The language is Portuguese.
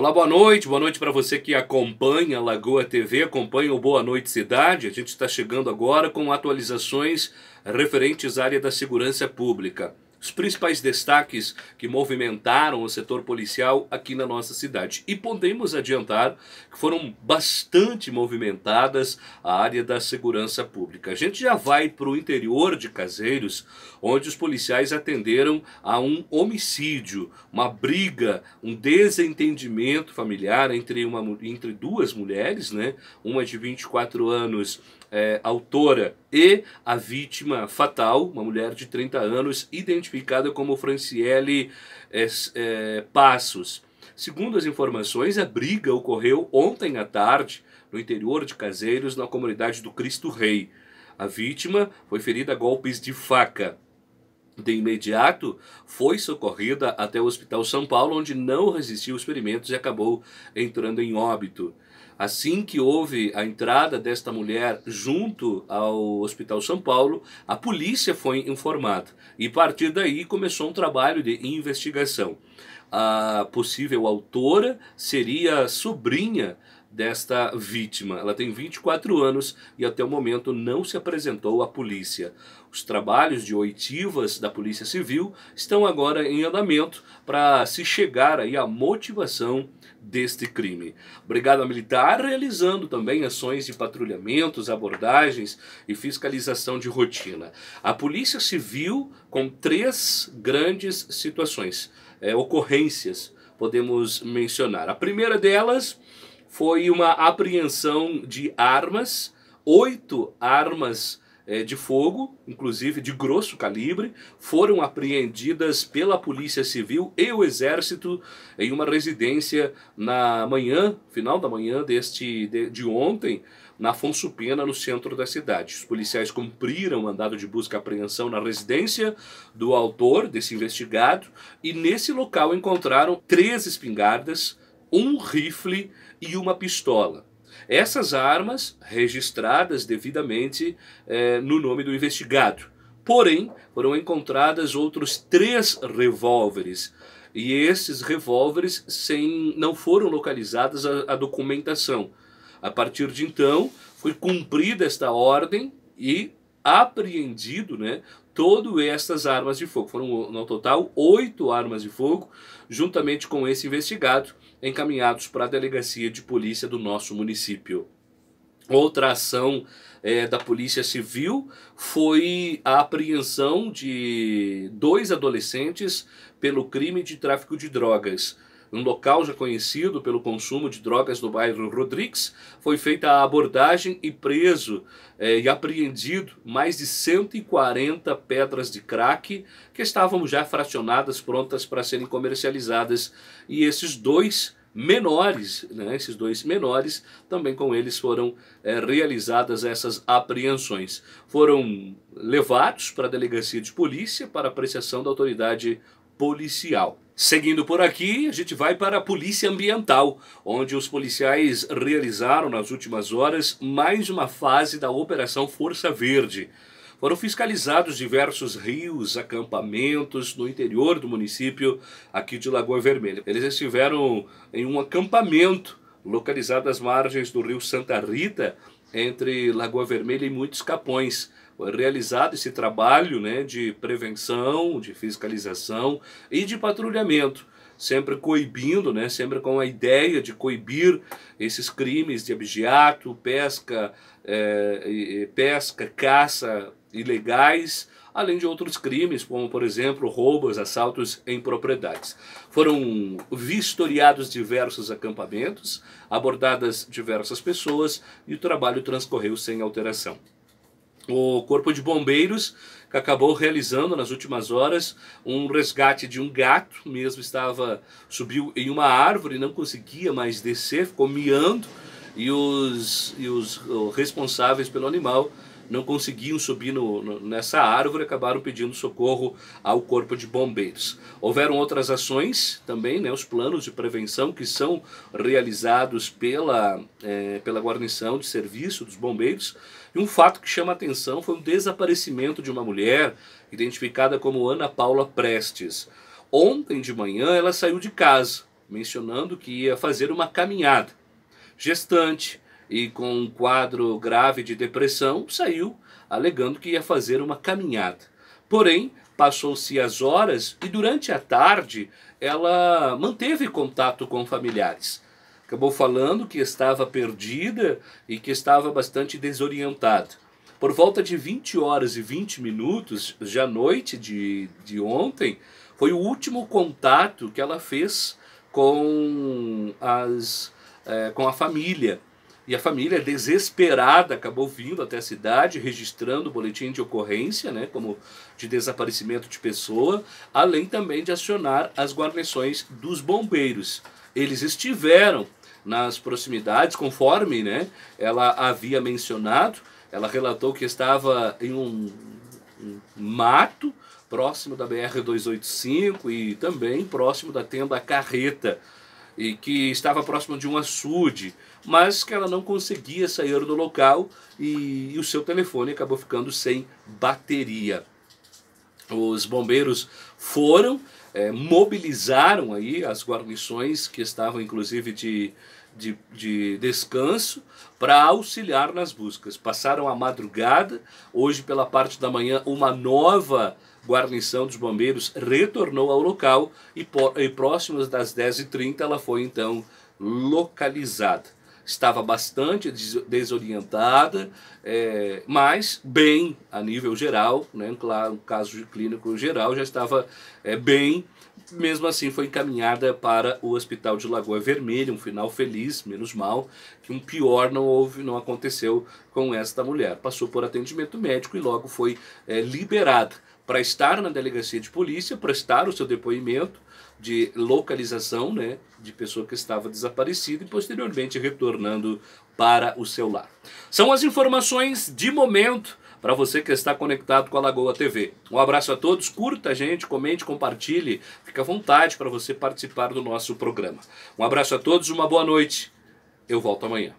Olá, boa noite. Boa noite para você que acompanha Lagoa TV, acompanha o Boa Noite Cidade. A gente está chegando agora com atualizações referentes à área da segurança pública os principais destaques que movimentaram o setor policial aqui na nossa cidade. E podemos adiantar que foram bastante movimentadas a área da segurança pública. A gente já vai para o interior de Caseiros, onde os policiais atenderam a um homicídio, uma briga, um desentendimento familiar entre, uma, entre duas mulheres, né? uma de 24 anos é, autora e a vítima fatal, uma mulher de 30 anos, identificada identificada como Franciele é, é, Passos. Segundo as informações, a briga ocorreu ontem à tarde no interior de Caseiros, na comunidade do Cristo Rei. A vítima foi ferida a golpes de faca. De imediato, foi socorrida até o Hospital São Paulo, onde não resistiu aos ferimentos e acabou entrando em óbito. Assim que houve a entrada desta mulher junto ao Hospital São Paulo, a polícia foi informada e, a partir daí, começou um trabalho de investigação. A possível autora seria a sobrinha desta vítima. Ela tem 24 anos e até o momento não se apresentou à polícia. Os trabalhos de oitivas da Polícia Civil estão agora em andamento para se chegar aí à motivação deste crime. Brigada Militar realizando também ações de patrulhamentos, abordagens e fiscalização de rotina. A Polícia Civil com três grandes situações, é, ocorrências, podemos mencionar. A primeira delas foi uma apreensão de armas, oito armas é, de fogo, inclusive de grosso calibre, foram apreendidas pela Polícia Civil e o Exército em uma residência na manhã, final da manhã deste de, de ontem, na Afonso Pena, no centro da cidade. Os policiais cumpriram o mandado de busca e apreensão na residência do autor desse investigado e nesse local encontraram três espingardas um rifle e uma pistola. Essas armas registradas devidamente é, no nome do investigado. Porém, foram encontradas outros três revólveres e esses revólveres sem, não foram localizadas a, a documentação. A partir de então, foi cumprida esta ordem e apreendido, né? Todas estas armas de fogo. Foram, no total, oito armas de fogo, juntamente com esse investigado, encaminhados para a delegacia de polícia do nosso município. Outra ação é, da Polícia Civil foi a apreensão de dois adolescentes pelo crime de tráfico de drogas um local já conhecido pelo consumo de drogas no bairro Rodrigues, foi feita a abordagem e preso eh, e apreendido mais de 140 pedras de crack que estavam já fracionadas, prontas para serem comercializadas. E esses dois menores, né, esses dois menores, também com eles foram é, realizadas essas apreensões. Foram levados para a delegacia de polícia para apreciação da autoridade policial. Seguindo por aqui, a gente vai para a Polícia Ambiental, onde os policiais realizaram nas últimas horas mais uma fase da Operação Força Verde. Foram fiscalizados diversos rios, acampamentos no interior do município aqui de Lagoa Vermelha. Eles estiveram em um acampamento localizado às margens do rio Santa Rita, entre Lagoa Vermelha e muitos capões. Foi realizado esse trabalho né, de prevenção, de fiscalização e de patrulhamento, sempre coibindo, né, sempre com a ideia de coibir esses crimes de abigeato, pesca, é, pesca, caça, ilegais, além de outros crimes, como, por exemplo, roubos, assaltos em propriedades. Foram vistoriados diversos acampamentos, abordadas diversas pessoas e o trabalho transcorreu sem alteração. O Corpo de Bombeiros que acabou realizando nas últimas horas um resgate de um gato, mesmo estava subiu em uma árvore, não conseguia mais descer, ficou miando e os, e os responsáveis pelo animal não conseguiam subir no, no, nessa árvore, acabaram pedindo socorro ao corpo de bombeiros. Houveram outras ações também, né, os planos de prevenção que são realizados pela, é, pela guarnição de serviço dos bombeiros. E um fato que chama atenção foi o desaparecimento de uma mulher identificada como Ana Paula Prestes. Ontem de manhã ela saiu de casa, mencionando que ia fazer uma caminhada. Gestante, e com um quadro grave de depressão, saiu alegando que ia fazer uma caminhada. Porém, passou-se as horas e durante a tarde ela manteve contato com familiares. Acabou falando que estava perdida e que estava bastante desorientada. Por volta de 20 horas e 20 minutos, já noite de, de ontem, foi o último contato que ela fez com, as, é, com a família. E a família, desesperada, acabou vindo até a cidade, registrando o boletim de ocorrência, né, como de desaparecimento de pessoa, além também de acionar as guarnições dos bombeiros. Eles estiveram nas proximidades, conforme né, ela havia mencionado. Ela relatou que estava em um, um mato próximo da BR-285 e também próximo da tenda Carreta e que estava próximo de um açude, mas que ela não conseguia sair do local e, e o seu telefone acabou ficando sem bateria. Os bombeiros foram, é, mobilizaram aí as guarnições que estavam inclusive de de, de descanso para auxiliar nas buscas. Passaram a madrugada, hoje pela parte da manhã, uma nova guarnição dos bombeiros retornou ao local e, e próximas das 10h30 ela foi então localizada. Estava bastante des, desorientada, é, mas bem a nível geral, né, claro, um caso clínico geral, já estava é, bem mesmo assim, foi encaminhada para o Hospital de Lagoa Vermelha, um final feliz, menos mal, que um pior não houve, não aconteceu com esta mulher. Passou por atendimento médico e logo foi é, liberada para estar na delegacia de polícia, prestar o seu depoimento de localização, né, de pessoa que estava desaparecida e posteriormente retornando para o seu lar. São as informações de momento para você que está conectado com a Lagoa TV. Um abraço a todos, curta a gente, comente, compartilhe, fica à vontade para você participar do nosso programa. Um abraço a todos, uma boa noite. Eu volto amanhã.